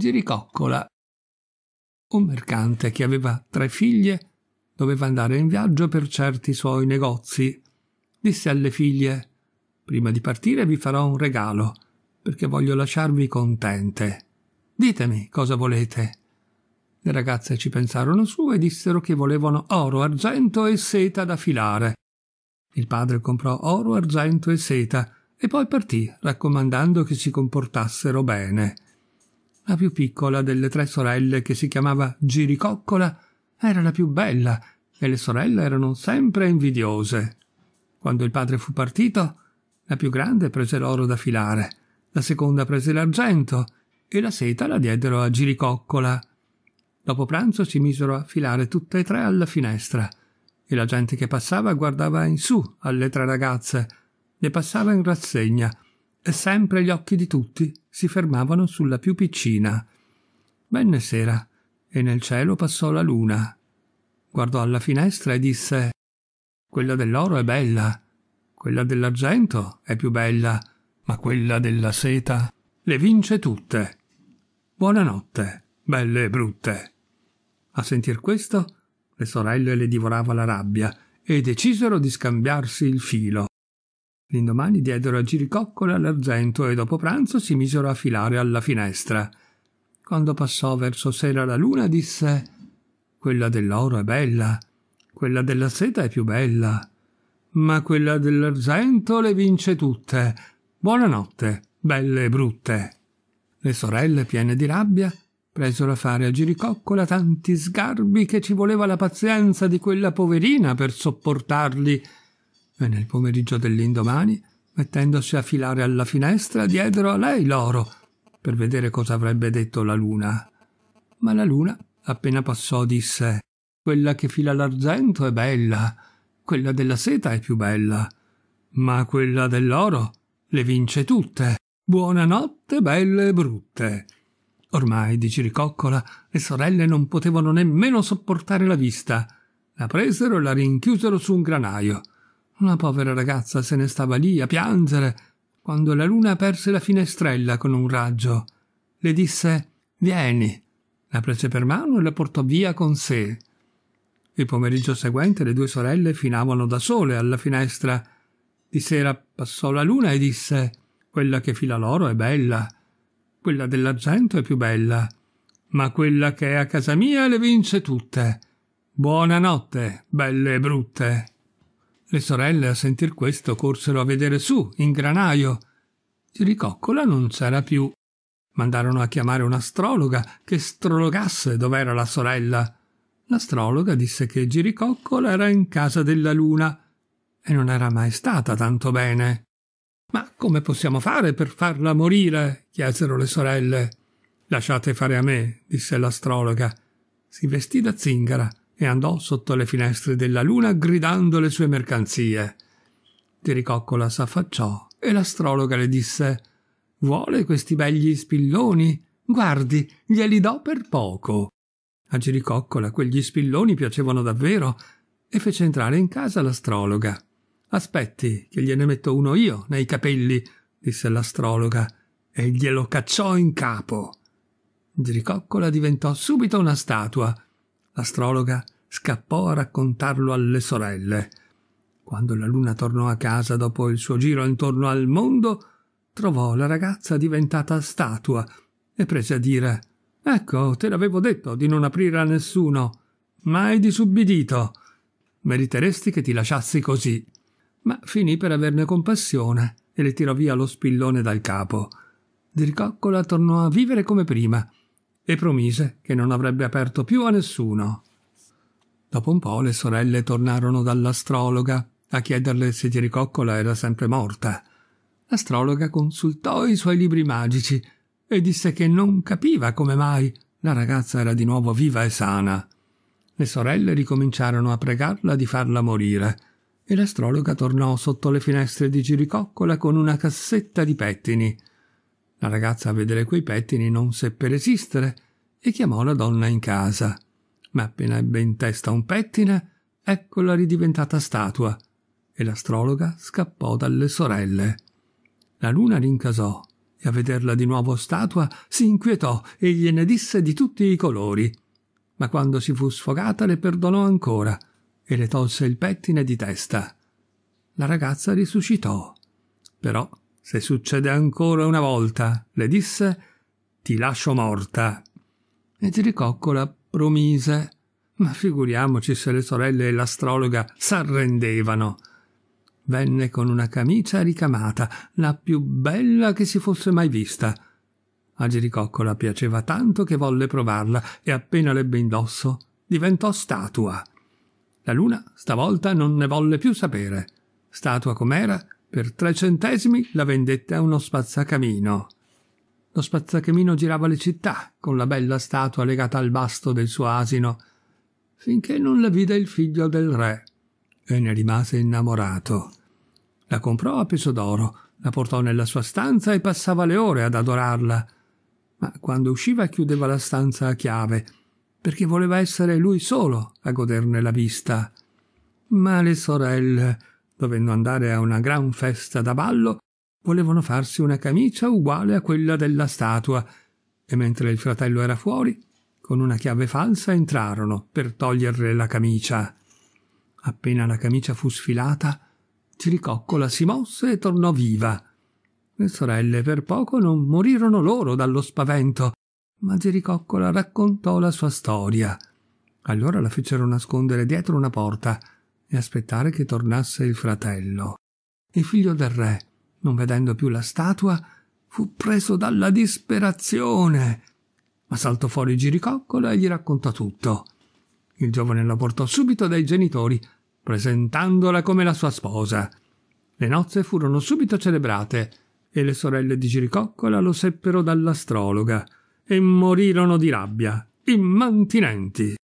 Giricoccola. Un mercante che aveva tre figlie doveva andare in viaggio per certi suoi negozi. Disse alle figlie Prima di partire vi farò un regalo, perché voglio lasciarvi contente. Ditemi cosa volete. Le ragazze ci pensarono su e dissero che volevano oro, argento e seta da filare. Il padre comprò oro, argento e seta e poi partì, raccomandando che si comportassero bene. La più piccola delle tre sorelle, che si chiamava Giricoccola, era la più bella e le sorelle erano sempre invidiose. Quando il padre fu partito, la più grande prese l'oro da filare, la seconda prese l'argento e la seta la diedero a Giricoccola. Dopo pranzo si misero a filare tutte e tre alla finestra e la gente che passava guardava in su alle tre ragazze, le passava in rassegna e sempre gli occhi di tutti si fermavano sulla più piccina. Venne sera e nel cielo passò la luna. Guardò alla finestra e disse Quella dell'oro è bella, quella dell'argento è più bella, ma quella della seta le vince tutte. Buonanotte, belle e brutte. A sentir questo, le sorelle le divorava la rabbia e decisero di scambiarsi il filo. L'indomani diedero a giricoccola l'argento e dopo pranzo si misero a filare alla finestra. Quando passò verso sera la luna disse Quella dell'oro è bella, quella della seta è più bella, ma quella dell'argento le vince tutte. Buonanotte, belle e brutte. Le sorelle, piene di rabbia, presero a fare a giricoccola tanti sgarbi che ci voleva la pazienza di quella poverina per sopportarli e nel pomeriggio dell'indomani, mettendosi a filare alla finestra, diedero a lei l'oro per vedere cosa avrebbe detto la luna. Ma la luna, appena passò, disse Quella che fila l'argento è bella, quella della seta è più bella, ma quella dell'oro le vince tutte. Buonanotte, belle e brutte. Ormai di Ciricoccola le sorelle non potevano nemmeno sopportare la vista. La presero e la rinchiusero su un granaio. Una povera ragazza se ne stava lì a piangere quando la luna perse la finestrella con un raggio. Le disse Vieni. La prese per mano e la portò via con sé. Il pomeriggio seguente le due sorelle finavano da sole alla finestra. Di sera passò la luna e disse Quella che fila l'oro è bella, quella dell'argento è più bella, ma quella che è a casa mia le vince tutte. Buonanotte, belle e brutte. Le sorelle, a sentir questo, corsero a vedere su, in granaio. Giricoccola non c'era più. Mandarono a chiamare un'astrologa che strologasse dov'era la sorella. L'astrologa disse che Giricoccola era in casa della luna e non era mai stata tanto bene. Ma come possiamo fare per farla morire? chiesero le sorelle. Lasciate fare a me, disse l'astrologa. Si vestì da zingara, e andò sotto le finestre della luna gridando le sue mercanzie. Tiricoccola s'affacciò e l'astrologa le disse Vuole questi begli spilloni? Guardi, glieli do per poco. A Giricoccola quegli spilloni piacevano davvero e fece entrare in casa l'astrologa. Aspetti, che gliene metto uno io nei capelli, disse l'astrologa, e glielo cacciò in capo. Giricoccola diventò subito una statua l'astrologa scappò a raccontarlo alle sorelle. Quando la luna tornò a casa dopo il suo giro intorno al mondo, trovò la ragazza diventata statua e prese a dire Ecco, te l'avevo detto di non aprire a nessuno. Mai disubbidito. Meriteresti che ti lasciassi così. Ma finì per averne compassione e le tirò via lo spillone dal capo. Zircoccola tornò a vivere come prima e promise che non avrebbe aperto più a nessuno. Dopo un po' le sorelle tornarono dall'astrologa a chiederle se Gericoccola era sempre morta. L'astrologa consultò i suoi libri magici e disse che non capiva come mai la ragazza era di nuovo viva e sana. Le sorelle ricominciarono a pregarla di farla morire e l'astrologa tornò sotto le finestre di Giricoccola con una cassetta di pettini. La ragazza a vedere quei pettini non seppe resistere e chiamò la donna in casa. Ma appena ebbe in testa un pettine, eccola ridiventata statua, e l'astrologa scappò dalle sorelle. La luna rincasò, e a vederla di nuovo statua si inquietò e gliene disse di tutti i colori. Ma quando si fu sfogata le perdonò ancora e le tolse il pettine di testa. La ragazza risuscitò, però se succede ancora una volta, le disse, ti lascio morta. E Giricoccola promise, ma figuriamoci se le sorelle e l'astrologa s'arrendevano. Venne con una camicia ricamata, la più bella che si fosse mai vista. A Giricoccola piaceva tanto che volle provarla e appena l'ebbe indosso diventò statua. La luna stavolta non ne volle più sapere. Statua com'era, per tre centesimi la vendette a uno spazzacamino. Lo spazzacamino girava le città con la bella statua legata al basto del suo asino, finché non la vide il figlio del re e ne rimase innamorato. La comprò a peso d'oro, la portò nella sua stanza e passava le ore ad adorarla. Ma quando usciva chiudeva la stanza a chiave, perché voleva essere lui solo a goderne la vista. Ma le sorelle dovendo andare a una gran festa da ballo, volevano farsi una camicia uguale a quella della statua, e mentre il fratello era fuori, con una chiave falsa entrarono per toglierle la camicia. Appena la camicia fu sfilata, Ciricoccola si mosse e tornò viva. Le sorelle per poco non morirono loro dallo spavento, ma Ciricoccola raccontò la sua storia. Allora la fecero nascondere dietro una porta e aspettare che tornasse il fratello. Il figlio del re, non vedendo più la statua, fu preso dalla disperazione, ma saltò fuori giricoccola e gli raccontò tutto. Il giovane la portò subito dai genitori, presentandola come la sua sposa. Le nozze furono subito celebrate e le sorelle di Giricoccola lo seppero dall'astrologa e morirono di rabbia, immantinenti.